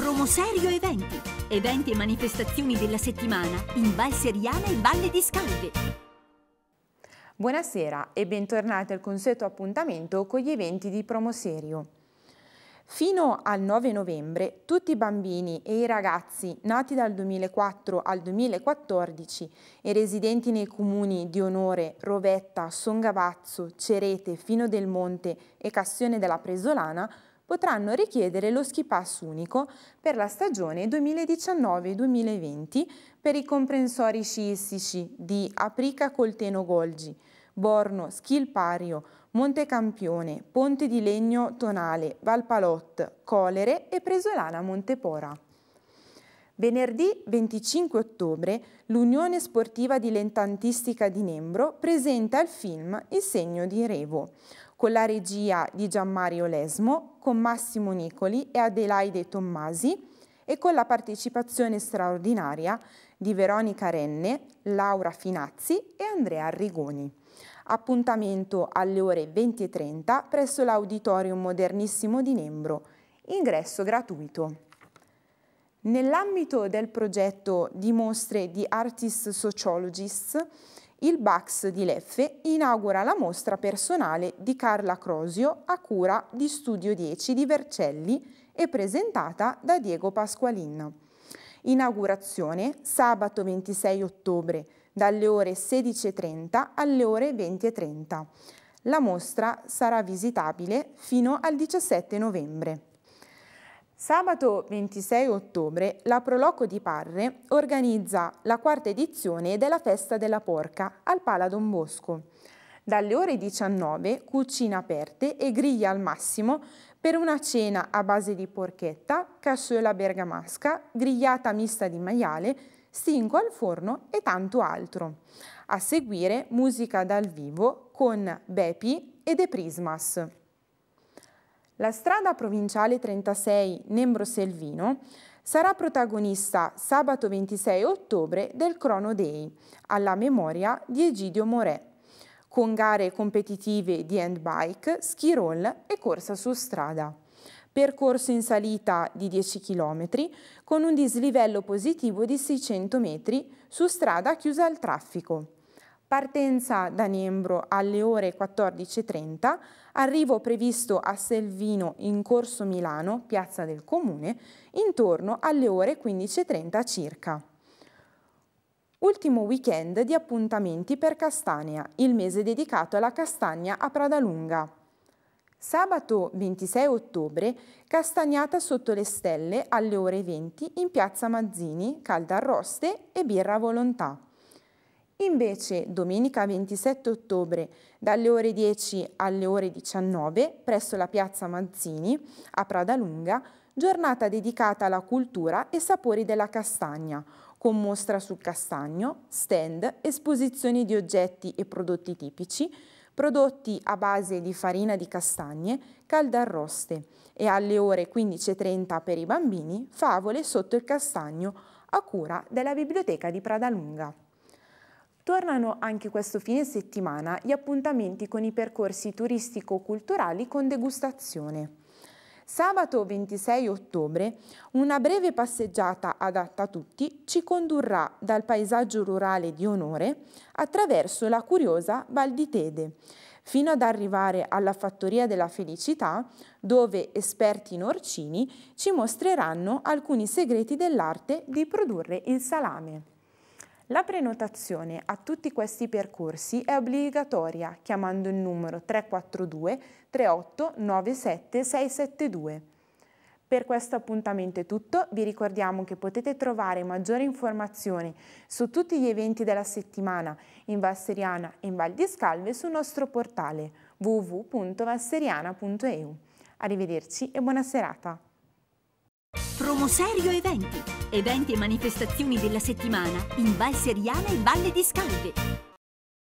Promoserio Eventi. Eventi e manifestazioni della settimana in Val Seriana e Valle di Scalve. Buonasera e bentornati al consueto appuntamento con gli eventi di Promoserio. Fino al 9 novembre tutti i bambini e i ragazzi nati dal 2004 al 2014 e residenti nei comuni di Onore, Rovetta, Songavazzo, Cerete, Fino del Monte e Cassione della Presolana potranno richiedere lo ski pass unico per la stagione 2019-2020 per i comprensori sciistici di Aprica Colteno Golgi, Borno, Schilpario, Montecampione, Ponte di Legno Tonale, Valpalot, Colere e Presolana Montepora. Venerdì 25 ottobre l'Unione Sportiva Dilettantistica di Nembro presenta il film Il segno di Revo, con la regia di Gianmario Lesmo, con Massimo Nicoli e Adelaide Tommasi e con la partecipazione straordinaria di Veronica Renne, Laura Finazzi e Andrea Arrigoni. Appuntamento alle ore 20.30 presso l'Auditorium Modernissimo di Nembro. Ingresso gratuito. Nell'ambito del progetto di mostre di Artist Sociologists, il Bax di Leffe inaugura la mostra personale di Carla Crosio a cura di Studio 10 di Vercelli e presentata da Diego Pasqualin. Inaugurazione sabato 26 ottobre dalle ore 16.30 alle ore 20.30. La mostra sarà visitabile fino al 17 novembre. Sabato 26 ottobre la Proloco di Parre organizza la quarta edizione della Festa della Porca al Pala Don Bosco. Dalle ore 19 cucina aperte e griglia al massimo per una cena a base di porchetta, casciola bergamasca, grigliata mista di maiale, stingo al forno e tanto altro. A seguire musica dal vivo con Bepi e The Prismas. La strada provinciale 36 Nembro-Selvino sarà protagonista sabato 26 ottobre del Crono Day alla memoria di Egidio Morè, con gare competitive di handbike, ski roll e corsa su strada. Percorso in salita di 10 km con un dislivello positivo di 600 metri su strada chiusa al traffico partenza da Nembro alle ore 14.30, arrivo previsto a Selvino in Corso Milano, piazza del Comune, intorno alle ore 15.30 circa. Ultimo weekend di appuntamenti per Castagna, il mese dedicato alla castagna a Pradalunga. Sabato 26 ottobre, castagnata sotto le stelle alle ore 20 in piazza Mazzini, calda arroste e birra a volontà. Invece domenica 27 ottobre dalle ore 10 alle ore 19 presso la piazza Mazzini a Pradalunga giornata dedicata alla cultura e sapori della castagna con mostra sul castagno, stand, esposizioni di oggetti e prodotti tipici, prodotti a base di farina di castagne, caldarroste e alle ore 15.30 per i bambini favole sotto il castagno a cura della Biblioteca di Pradalunga. Tornano anche questo fine settimana gli appuntamenti con i percorsi turistico-culturali con degustazione. Sabato 26 ottobre una breve passeggiata adatta a tutti ci condurrà dal paesaggio rurale di Onore attraverso la curiosa Val di Tede, fino ad arrivare alla Fattoria della Felicità dove esperti norcini ci mostreranno alcuni segreti dell'arte di produrre il salame. La prenotazione a tutti questi percorsi è obbligatoria chiamando il numero 342 38 97 672. Per questo appuntamento è tutto, vi ricordiamo che potete trovare maggiori informazioni su tutti gli eventi della settimana in Valseriana e in Val di Scalve sul nostro portale www.valseriana.eu. Arrivederci e buona serata! Promoserio Eventi. Eventi e manifestazioni della settimana in Val Seriana e Valle di Scalde.